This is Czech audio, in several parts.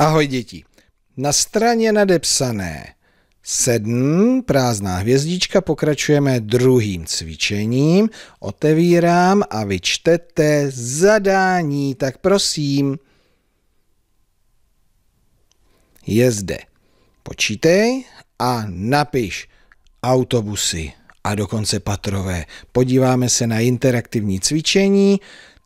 Ahoj děti. Na straně nadepsané sedm, prázdná hvězdička, pokračujeme druhým cvičením. Otevírám a vy čtete zadání, tak prosím. Je zde. Počítej a napiš autobusy a dokonce patrové. Podíváme se na interaktivní cvičení.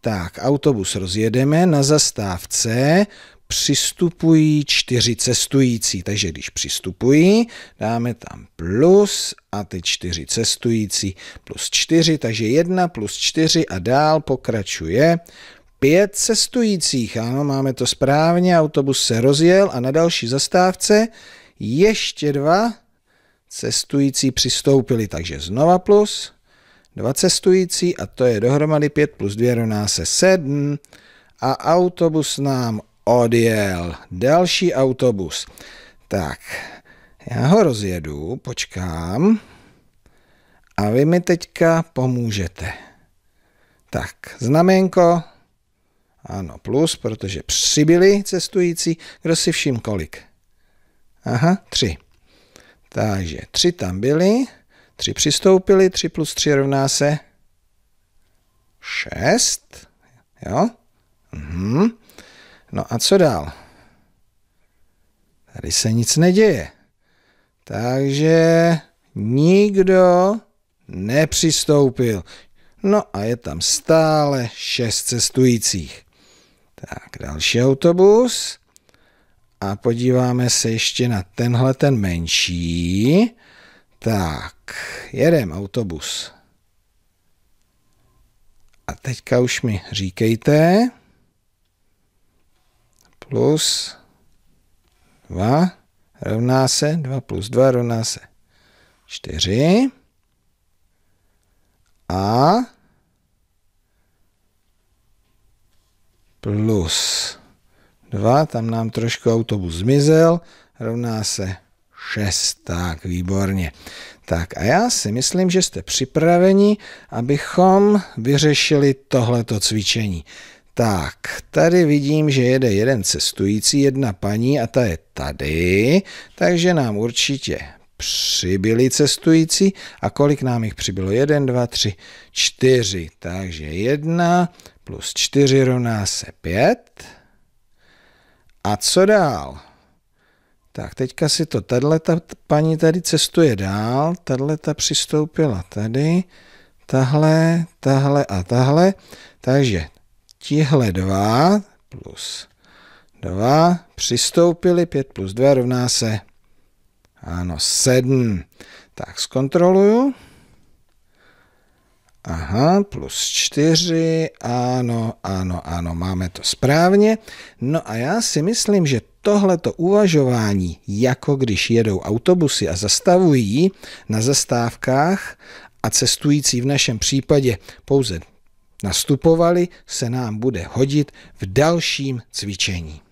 Tak, autobus rozjedeme na zastávce přistupují čtyři cestující. Takže když přistupují, dáme tam plus a ty čtyři cestující plus čtyři, takže jedna plus čtyři a dál pokračuje pět cestujících. Ano, máme to správně, autobus se rozjel a na další zastávce ještě dva cestující přistoupili, takže znova plus, dva cestující a to je dohromady 5 plus 2 rovná se 7 a autobus nám odjel další autobus. Tak, já ho rozjedu, počkám a vy mi teďka pomůžete. Tak, znamenko, ano, plus, protože přibyli cestující, kdo si všim kolik? Aha, tři. Takže tři tam byli, tři přistoupili, tři plus tři rovná se šest, jo? Mhm. No a co dál? Tady se nic neděje. Takže nikdo nepřistoupil. No a je tam stále šest cestujících. Tak, další autobus. A podíváme se ještě na tenhle ten menší. Tak, jedem autobus. A teďka už mi říkejte plus 2 rovná se 2 plus 2 rovná se 4 a plus 2, tam nám trošku autobus zmizel, rovná se 6. Tak, výborně. Tak a já si myslím, že jste připraveni, abychom vyřešili tohleto cvičení. Tak, tady vidím, že jede jeden cestující, jedna paní a ta je tady, takže nám určitě přibyli cestující. A kolik nám jich přibylo? 1, 2, 3, 4. Takže 1 plus 4 rovná se 5. A co dál? Tak teďka si to, tahle ta paní tady cestuje dál, tahle ta přistoupila tady, tahle, tahle a tahle. Takže tihle dva plus dva přistoupili, 5 plus 2 rovná se, ano, 7. Tak zkontroluju. Aha, plus 4, ano, ano, ano, máme to správně. No a já si myslím, že tohleto uvažování, jako když jedou autobusy a zastavují na zastávkách a cestující v našem případě pouze nastupovali, se nám bude hodit v dalším cvičení.